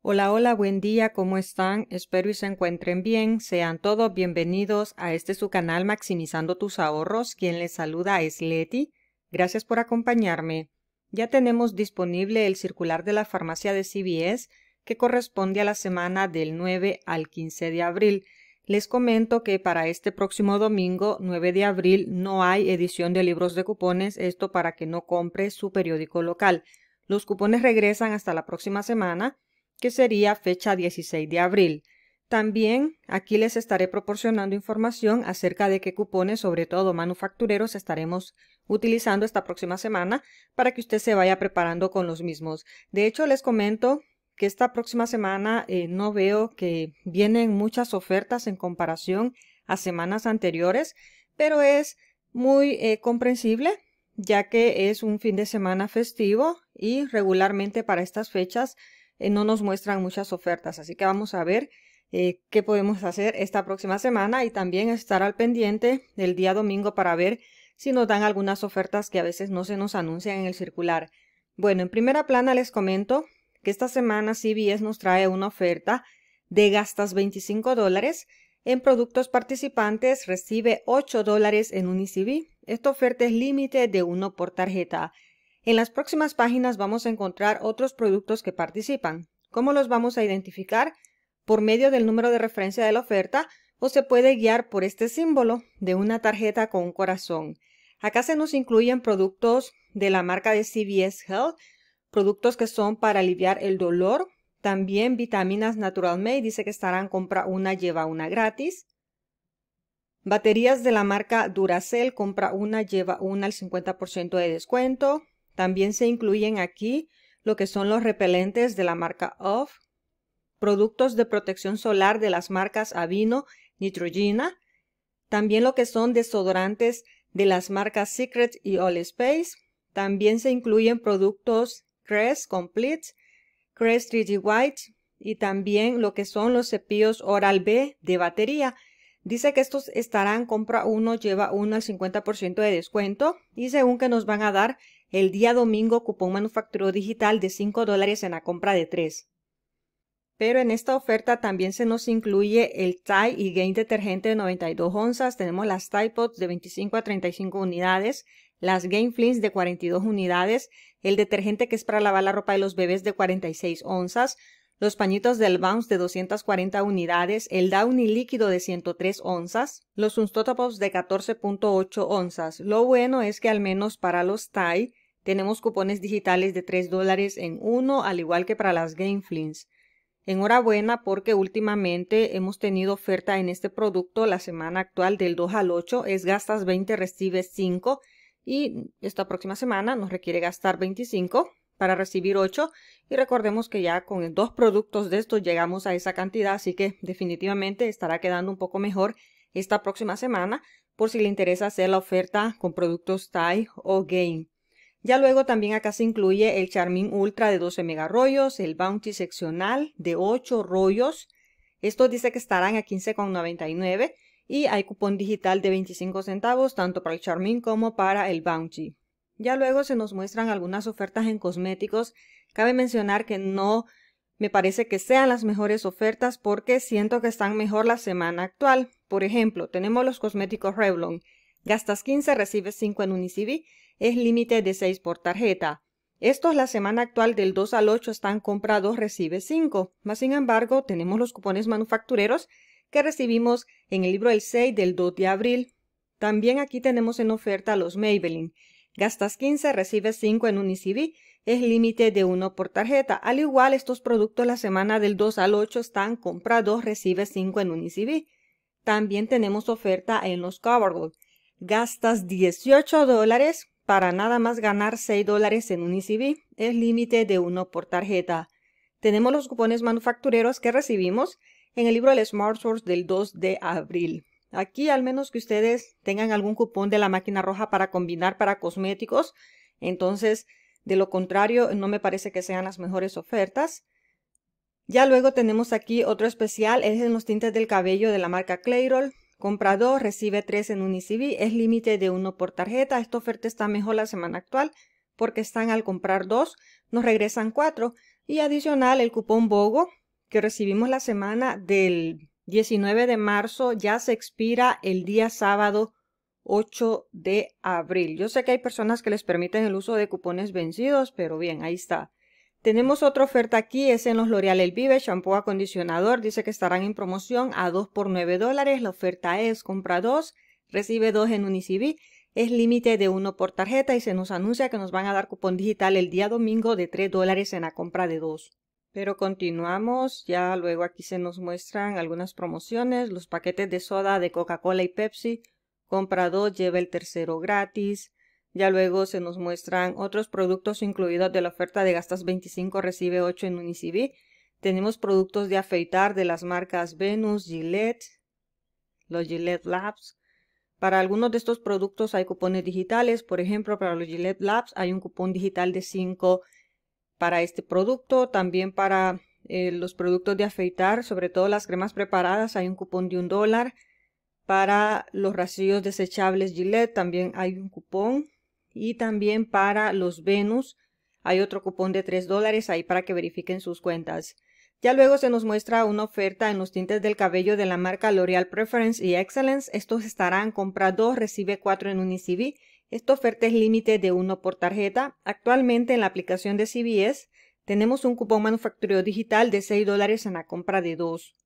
Hola, hola, buen día, ¿cómo están? Espero y se encuentren bien. Sean todos bienvenidos a este su canal Maximizando tus ahorros. Quien les saluda es Leti. Gracias por acompañarme. Ya tenemos disponible el circular de la farmacia de CBS que corresponde a la semana del 9 al 15 de abril. Les comento que para este próximo domingo 9 de abril no hay edición de libros de cupones, esto para que no compre su periódico local. Los cupones regresan hasta la próxima semana que sería fecha 16 de abril. También aquí les estaré proporcionando información acerca de qué cupones, sobre todo manufactureros, estaremos utilizando esta próxima semana para que usted se vaya preparando con los mismos. De hecho, les comento que esta próxima semana eh, no veo que vienen muchas ofertas en comparación a semanas anteriores, pero es muy eh, comprensible ya que es un fin de semana festivo y regularmente para estas fechas eh, no nos muestran muchas ofertas, así que vamos a ver eh, qué podemos hacer esta próxima semana y también estar al pendiente del día domingo para ver si nos dan algunas ofertas que a veces no se nos anuncian en el circular. Bueno, en primera plana les comento que esta semana CBS nos trae una oferta de gastas 25 dólares en productos participantes, recibe 8 dólares en un ICB. Esta oferta es límite de uno por tarjeta. En las próximas páginas vamos a encontrar otros productos que participan. ¿Cómo los vamos a identificar? Por medio del número de referencia de la oferta o se puede guiar por este símbolo de una tarjeta con un corazón. Acá se nos incluyen productos de la marca de CVS Health, productos que son para aliviar el dolor, también vitaminas Natural Made, dice que estarán compra una, lleva una gratis. Baterías de la marca Duracell, compra una, lleva una al 50% de descuento. También se incluyen aquí lo que son los repelentes de la marca OFF, productos de protección solar de las marcas Avino, Nitrogena, también lo que son desodorantes de las marcas Secret y All Space. También se incluyen productos Crest Complete, Crest 3D White y también lo que son los cepillos Oral B de batería. Dice que estos estarán compra uno, lleva uno al 50% de descuento y según que nos van a dar el día domingo ocupó un manufacturó digital de 5 dólares en la compra de 3. Pero en esta oferta también se nos incluye el Tide y Gain detergente de 92 onzas, tenemos las Tide Pods de 25 a 35 unidades, las Gain Flins de 42 unidades, el detergente que es para lavar la ropa de los bebés de 46 onzas, los pañitos del Bounce de 240 unidades, el Downy líquido de 103 onzas, los Unstotops de 14.8 onzas. Lo bueno es que al menos para los Thai tenemos cupones digitales de 3 dólares en uno, al igual que para las Game Flings. Enhorabuena porque últimamente hemos tenido oferta en este producto la semana actual del 2 al 8, es gastas 20, recibes 5 y esta próxima semana nos requiere gastar 25 para recibir 8 y recordemos que ya con dos productos de estos llegamos a esa cantidad, así que definitivamente estará quedando un poco mejor esta próxima semana por si le interesa hacer la oferta con productos TIE o Game. Ya luego también acá se incluye el Charmin Ultra de 12 mega rollos, el Bounty seccional de 8 rollos. Estos dice que estarán a 15,99 y hay cupón digital de 25 centavos tanto para el Charmin como para el Bounty. Ya luego se nos muestran algunas ofertas en cosméticos. Cabe mencionar que no me parece que sean las mejores ofertas porque siento que están mejor la semana actual. Por ejemplo, tenemos los cosméticos Revlon. Gastas 15, recibes 5 en Unicivi. Es límite de 6 por tarjeta. Estos la semana actual del 2 al 8 están comprados, recibes 5. Más sin embargo, tenemos los cupones manufactureros que recibimos en el libro El 6 del 2 de abril. También aquí tenemos en oferta los Maybelline. Gastas 15, recibes 5 en un ICB. Es límite de 1 por tarjeta. Al igual, estos productos la semana del 2 al 8 están comprados, recibes 5 en un ICB. También tenemos oferta en los Covergold. Gastas 18 dólares para nada más ganar 6 dólares en un ICB. Es límite de 1 por tarjeta. Tenemos los cupones manufactureros que recibimos en el libro del Smart Source del 2 de abril. Aquí, al menos que ustedes tengan algún cupón de la máquina roja para combinar para cosméticos, entonces, de lo contrario, no me parece que sean las mejores ofertas. Ya luego tenemos aquí otro especial, es en los tintes del cabello de la marca Clairol. Compra 2, recibe tres en Unicivi, es límite de uno por tarjeta. Esta oferta está mejor la semana actual porque están al comprar dos, nos regresan 4. Y adicional, el cupón BOGO que recibimos la semana del 19 de marzo, ya se expira el día sábado 8 de abril. Yo sé que hay personas que les permiten el uso de cupones vencidos, pero bien, ahí está. Tenemos otra oferta aquí, es en los L'Oreal El Vive, shampoo acondicionador, dice que estarán en promoción a 2 por 9 dólares. La oferta es compra 2, recibe 2 en Unicv. Es límite de 1 por tarjeta y se nos anuncia que nos van a dar cupón digital el día domingo de 3 dólares en la compra de 2. Pero continuamos, ya luego aquí se nos muestran algunas promociones, los paquetes de soda de Coca-Cola y Pepsi, compra dos, lleva el tercero gratis, ya luego se nos muestran otros productos incluidos de la oferta de gastas 25, recibe 8 en Unicv. Tenemos productos de afeitar de las marcas Venus, Gillette, los Gillette Labs. Para algunos de estos productos hay cupones digitales, por ejemplo, para los Gillette Labs hay un cupón digital de 5 para este producto, también para eh, los productos de afeitar, sobre todo las cremas preparadas, hay un cupón de un dólar. Para los rasillos desechables Gillette también hay un cupón. Y también para los Venus hay otro cupón de 3 dólares ahí para que verifiquen sus cuentas. Ya luego se nos muestra una oferta en los tintes del cabello de la marca L'Oreal Preference y Excellence. Estos estarán compra 2, recibe 4 en un esta oferta es límite de uno por tarjeta. Actualmente en la aplicación de CBS tenemos un cupón manufacturero digital de 6 dólares en la compra de dos.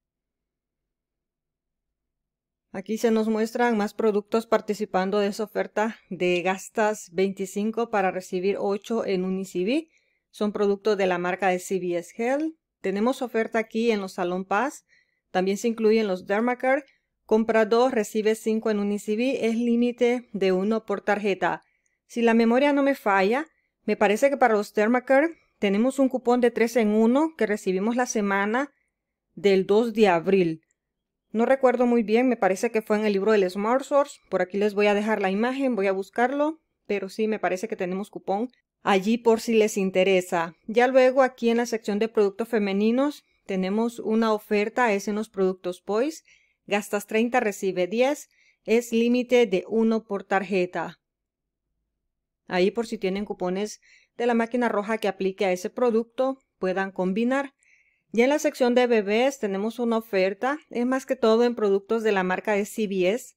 Aquí se nos muestran más productos participando de esa oferta de gastas 25 para recibir 8 en ICB. Son productos de la marca de CBS Health. Tenemos oferta aquí en los Salón Paz. También se incluyen los Dermacare, Compra dos, recibe 5 en Unicv, es límite de 1 por tarjeta. Si la memoria no me falla, me parece que para los Thermacare tenemos un cupón de 3 en 1 que recibimos la semana del 2 de abril. No recuerdo muy bien, me parece que fue en el libro del Smart Source. Por aquí les voy a dejar la imagen, voy a buscarlo, pero sí me parece que tenemos cupón allí por si les interesa. Ya luego aquí en la sección de productos femeninos tenemos una oferta, es en los productos POIS. Gastas 30, recibe 10. Es límite de 1 por tarjeta. Ahí por si tienen cupones de la máquina roja que aplique a ese producto, puedan combinar. Ya en la sección de bebés tenemos una oferta, es más que todo en productos de la marca de CBS.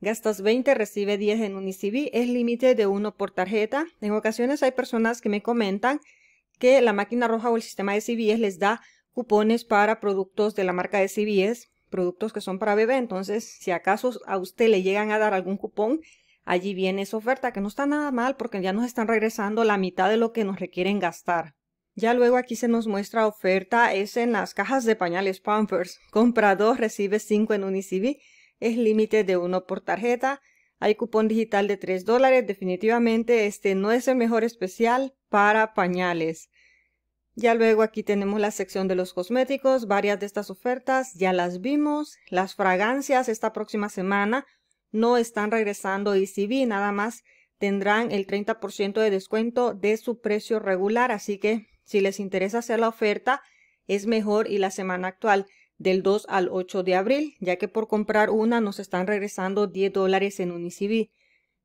Gastas 20, recibe 10 en Unicv, es límite de 1 por tarjeta. En ocasiones hay personas que me comentan que la máquina roja o el sistema de CBS les da cupones para productos de la marca de CBS productos que son para bebé. Entonces, si acaso a usted le llegan a dar algún cupón, allí viene esa oferta, que no está nada mal porque ya nos están regresando la mitad de lo que nos requieren gastar. Ya luego aquí se nos muestra oferta, es en las cajas de pañales Pampers. Compra dos, recibe cinco en Unicivi. Es límite de uno por tarjeta. Hay cupón digital de 3 dólares. Definitivamente este no es el mejor especial para pañales. Ya luego aquí tenemos la sección de los cosméticos, varias de estas ofertas ya las vimos. Las fragancias esta próxima semana no están regresando y nada más tendrán el 30% de descuento de su precio regular, así que si les interesa hacer la oferta es mejor y la semana actual del 2 al 8 de abril, ya que por comprar una nos están regresando 10 dólares en un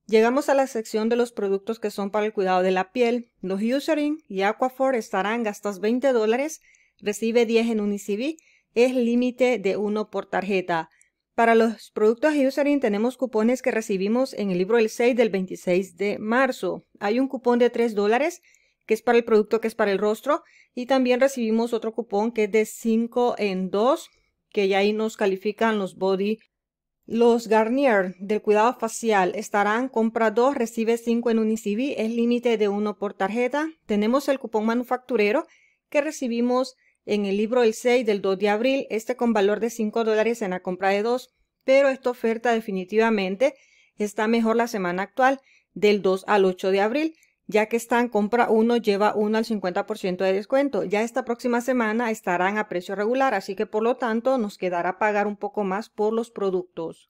Llegamos a la sección de los productos que son para el cuidado de la piel. Los Userin y Aquaphor estarán gastas 20 dólares, recibe 10 en Unicv. es límite de 1 por tarjeta. Para los productos Userin tenemos cupones que recibimos en el libro El 6 del 26 de marzo. Hay un cupón de 3 dólares que es para el producto que es para el rostro y también recibimos otro cupón que es de 5 en 2 que ya ahí nos califican los body los Garnier del cuidado facial estarán compra 2, recibe 5 en Unicivi, es límite de 1 por tarjeta. Tenemos el cupón manufacturero que recibimos en el libro El 6 del 2 de abril, este con valor de 5 dólares en la compra de 2, pero esta oferta definitivamente está mejor la semana actual del 2 al 8 de abril ya que están compra uno lleva uno al 50% de descuento. Ya esta próxima semana estarán a precio regular, así que por lo tanto nos quedará pagar un poco más por los productos.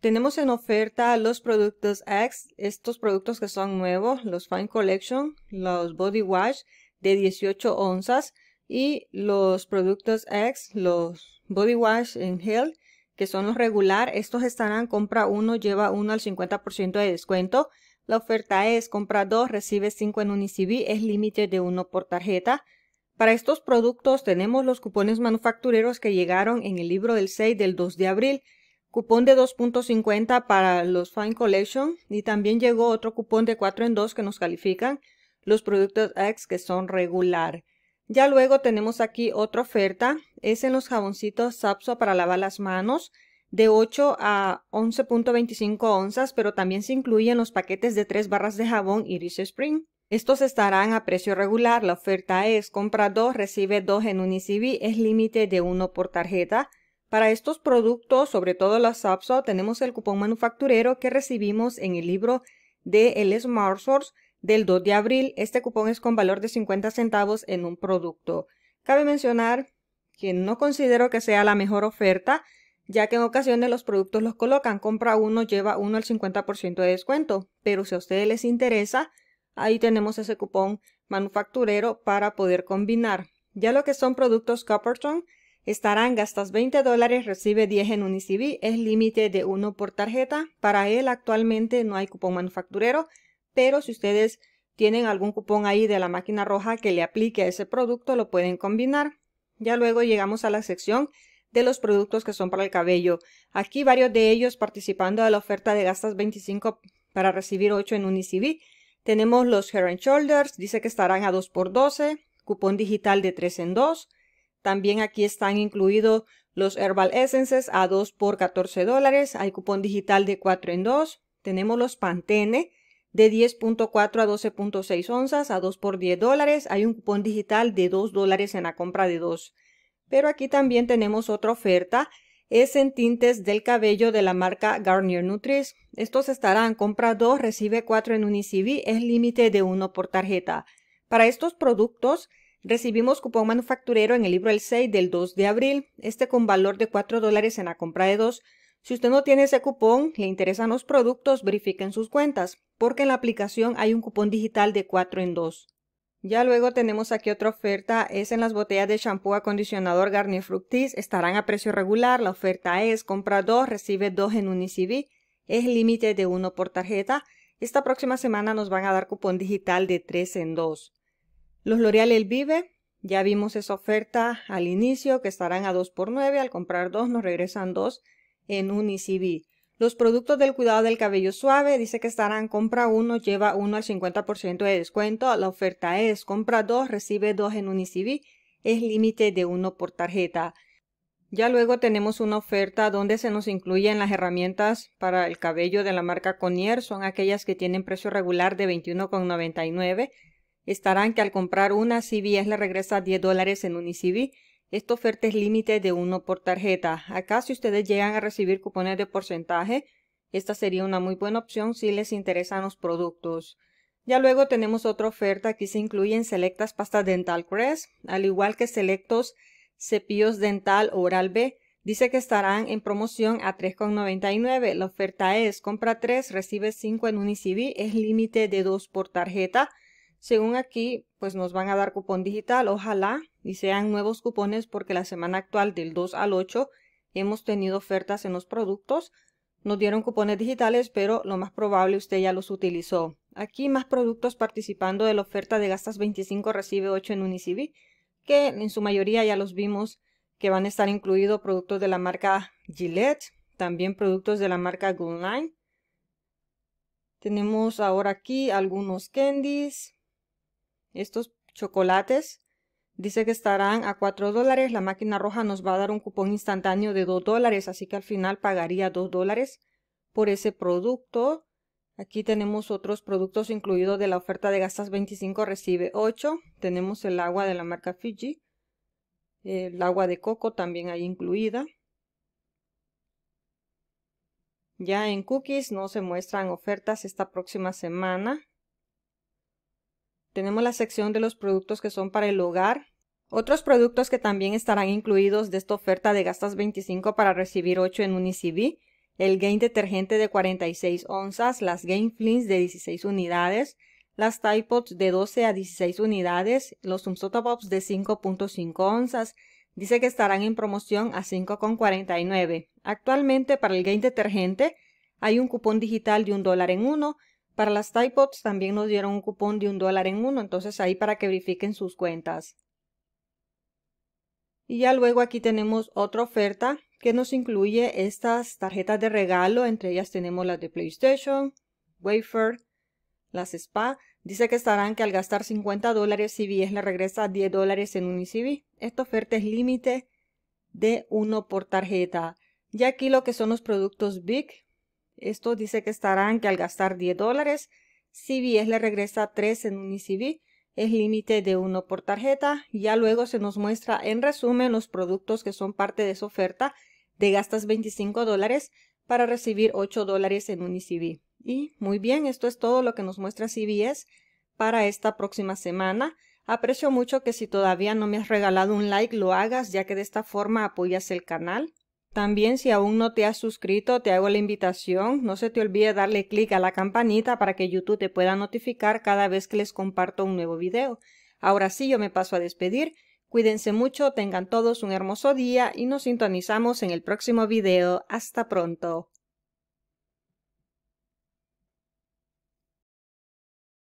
Tenemos en oferta los productos X, estos productos que son nuevos, los Fine Collection, los Body Wash de 18 onzas y los productos X, los Body Wash en Gel, que son los regular. Estos estarán compra uno, lleva uno al 50% de descuento. La oferta es compra 2, recibe 5 en ICB, es límite de 1 por tarjeta. Para estos productos tenemos los cupones manufactureros que llegaron en el libro del 6 del 2 de abril. Cupón de 2.50 para los Fine Collection y también llegó otro cupón de 4 en 2 que nos califican los productos X que son regular. Ya luego tenemos aquí otra oferta, es en los jaboncitos Sapso para lavar las manos de 8 a 11.25 onzas, pero también se incluyen los paquetes de 3 barras de jabón Iris Spring. Estos estarán a precio regular. La oferta es compra 2, recibe 2 en Unicivi, es límite de 1 por tarjeta. Para estos productos, sobre todo las Sapso, tenemos el cupón manufacturero que recibimos en el libro de El Smart Source del 2 de abril. Este cupón es con valor de 50 centavos en un producto. Cabe mencionar que no considero que sea la mejor oferta, ya que en ocasiones los productos los colocan, compra uno, lleva uno al 50% de descuento, pero si a ustedes les interesa, ahí tenemos ese cupón manufacturero para poder combinar. Ya lo que son productos Copperton, estarán gastas 20 dólares, recibe 10 en Unicv, es límite de uno por tarjeta, para él actualmente no hay cupón manufacturero, pero si ustedes tienen algún cupón ahí de la máquina roja que le aplique a ese producto, lo pueden combinar. Ya luego llegamos a la sección de los productos que son para el cabello. Aquí varios de ellos participando de la oferta de gastas 25 para recibir 8 en Unicv. Tenemos los Hair Shoulders, dice que estarán a 2 x 12 cupón digital de 3 en 2. También aquí están incluidos los Herbal Essences a 2 por 14 dólares. Hay cupón digital de 4 en 2. Tenemos los Pantene de 10.4 a 12.6 onzas a 2 por 10 dólares. Hay un cupón digital de 2 dólares en la compra de 2. Pero aquí también tenemos otra oferta, es en tintes del cabello de la marca Garnier Nutris. Estos estarán compra 2, recibe 4 en Unicivi, es límite de 1 por tarjeta. Para estos productos recibimos cupón manufacturero en el libro El 6 del 2 de abril, este con valor de 4 dólares en la compra de 2. Si usted no tiene ese cupón, le interesan los productos, verifiquen sus cuentas, porque en la aplicación hay un cupón digital de 4 en 2. Ya luego tenemos aquí otra oferta, es en las botellas de champú acondicionador Garnier Fructis, estarán a precio regular, la oferta es compra 2, recibe dos en Unicivi, es límite de 1 por tarjeta, esta próxima semana nos van a dar cupón digital de 3 en 2. Los L'Oreal El Vive, ya vimos esa oferta al inicio que estarán a 2 por 9, al comprar 2 nos regresan 2 en Unicivi. Los productos del cuidado del cabello suave dice que estarán compra uno, lleva uno al 50% de descuento. La oferta es compra dos, recibe dos en Unicivi. Es límite de uno por tarjeta. Ya luego tenemos una oferta donde se nos incluyen las herramientas para el cabello de la marca Conier. Son aquellas que tienen precio regular de 21,99. Estarán que al comprar una, es le regresa 10 dólares en Unicivi. Esta oferta es límite de uno por tarjeta. Acá si ustedes llegan a recibir cupones de porcentaje, esta sería una muy buena opción si les interesan los productos. Ya luego tenemos otra oferta, aquí se incluyen selectas pastas dental Crest, al igual que selectos cepillos dental Oral B. Dice que estarán en promoción a $3,99. La oferta es compra 3, recibe 5 en ICB, es límite de 2 por tarjeta. Según aquí, pues nos van a dar cupón digital, ojalá y sean nuevos cupones porque la semana actual del 2 al 8 hemos tenido ofertas en los productos. Nos dieron cupones digitales, pero lo más probable usted ya los utilizó. Aquí más productos participando de la oferta de gastas 25 recibe 8 en Unicivi, que en su mayoría ya los vimos que van a estar incluidos productos de la marca Gillette, también productos de la marca Goldline. Tenemos ahora aquí algunos candies, estos chocolates Dice que estarán a 4 dólares. La máquina roja nos va a dar un cupón instantáneo de 2 dólares, así que al final pagaría 2 dólares por ese producto. Aquí tenemos otros productos incluidos de la oferta de gastas 25, recibe 8. Tenemos el agua de la marca Fiji. El agua de coco también hay incluida. Ya en cookies no se muestran ofertas esta próxima semana. Tenemos la sección de los productos que son para el hogar. Otros productos que también estarán incluidos de esta oferta de gastas 25 para recibir 8 en Unicv. El Gain detergente de 46 onzas, las Gain Flins de 16 unidades, las Tide de 12 a 16 unidades, los Umsota de 5.5 onzas. Dice que estarán en promoción a 5.49. Actualmente para el Gain detergente hay un cupón digital de un dólar en uno, para las Typods también nos dieron un cupón de un dólar en uno, entonces ahí para que verifiquen sus cuentas. Y ya luego aquí tenemos otra oferta que nos incluye estas tarjetas de regalo, entre ellas tenemos las de PlayStation, Wafer, las Spa. Dice que estarán que al gastar 50 dólares CBS le regresa 10 dólares en un Esta oferta es límite de uno por tarjeta. y aquí lo que son los productos Big, esto dice que estarán que al gastar 10 dólares, CBS le regresa 3 en un e es límite de 1 por tarjeta. Ya luego se nos muestra en resumen los productos que son parte de su oferta de gastas 25 dólares para recibir 8 dólares en un e Y muy bien, esto es todo lo que nos muestra CBS para esta próxima semana. Aprecio mucho que si todavía no me has regalado un like lo hagas ya que de esta forma apoyas el canal. También si aún no te has suscrito, te hago la invitación. No se te olvide darle clic a la campanita para que YouTube te pueda notificar cada vez que les comparto un nuevo video. Ahora sí, yo me paso a despedir. Cuídense mucho, tengan todos un hermoso día y nos sintonizamos en el próximo video. Hasta pronto.